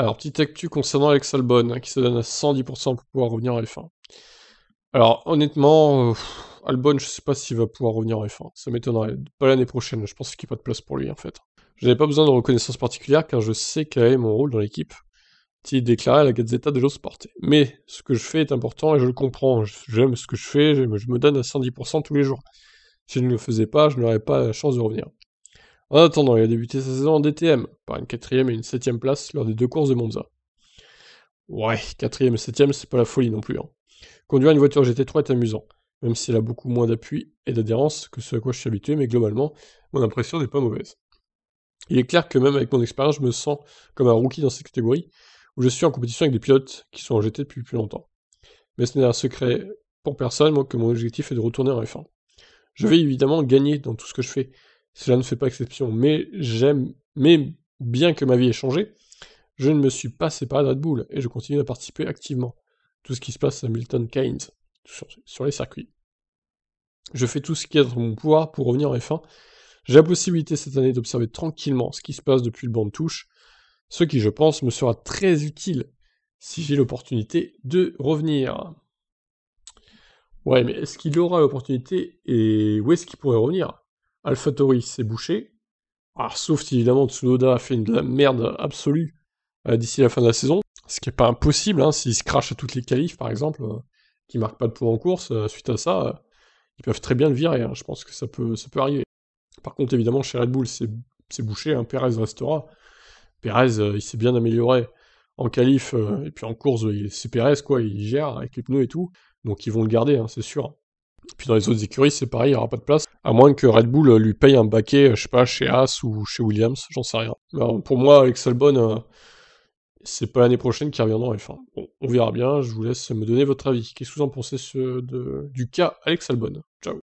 Alors, petite actu concernant Alex Albon, hein, qui se donne à 110% pour pouvoir revenir à F1. Alors, honnêtement, Albon, je sais pas s'il va pouvoir revenir à F1. Ça m'étonnerait. Pas l'année prochaine, je pense qu'il n'y a pas de place pour lui, en fait. Je n'avais pas besoin de reconnaissance particulière, car je sais quel est mon rôle dans l'équipe, qui déclaré à la Gazzetta dello Sport. Mais ce que je fais est important et je le comprends. J'aime ce que je fais, je me donne à 110% tous les jours. Si je ne le faisais pas, je n'aurais pas la chance de revenir. En attendant, il a débuté sa saison en DTM, par une quatrième et une septième place lors des deux courses de Monza. Ouais, quatrième et septième, c'est pas la folie non plus. Hein. Conduire une voiture GT3 est amusant, même si elle a beaucoup moins d'appui et d'adhérence que ce à quoi je suis habitué, mais globalement, mon impression n'est pas mauvaise. Il est clair que même avec mon expérience, je me sens comme un rookie dans cette catégorie, où je suis en compétition avec des pilotes qui sont en GT depuis plus longtemps. Mais ce n'est un secret pour personne, moi, que mon objectif est de retourner en F1. Je vais évidemment gagner dans tout ce que je fais, cela ne fait pas exception, mais j'aime, mais bien que ma vie ait changé, je ne me suis pas séparé de Red Bull et je continue à participer activement. Tout ce qui se passe à Milton Keynes, sur, sur les circuits. Je fais tout ce qui est dans mon pouvoir pour revenir en F1. J'ai la possibilité cette année d'observer tranquillement ce qui se passe depuis le banc de touche, ce qui, je pense, me sera très utile si j'ai l'opportunité de revenir. Ouais, mais est-ce qu'il aura l'opportunité et où est-ce qu'il pourrait revenir AlphaTauri s'est bouché. Alors, sauf si évidemment Tsunoda a fait une de la merde absolue euh, d'ici la fin de la saison, ce qui n'est pas impossible, hein, s'il se crache à toutes les qualifs par exemple, euh, qui marquent pas de points en course, euh, suite à ça, ils peuvent très bien le virer, hein. je pense que ça peut, ça peut arriver. Par contre, évidemment, chez Red Bull, c'est bouché, hein. Perez restera. Perez, il s'est bien amélioré en qualif, et puis en course, c'est Perez, quoi, il gère avec les pneus et tout, donc ils vont le garder, hein, c'est sûr. Puis dans les autres écuries, c'est pareil, il n'y aura pas de place. À moins que Red Bull euh, lui paye un baquet, euh, je sais pas, chez Haas ou chez Williams, j'en sais rien. Euh, pour moi, Alex Albon c'est pas l'année prochaine qui reviendra enfin on verra bien, je vous laisse me donner votre avis. Qu'est-ce que vous en pensez ce, de, du cas Alex Albon Ciao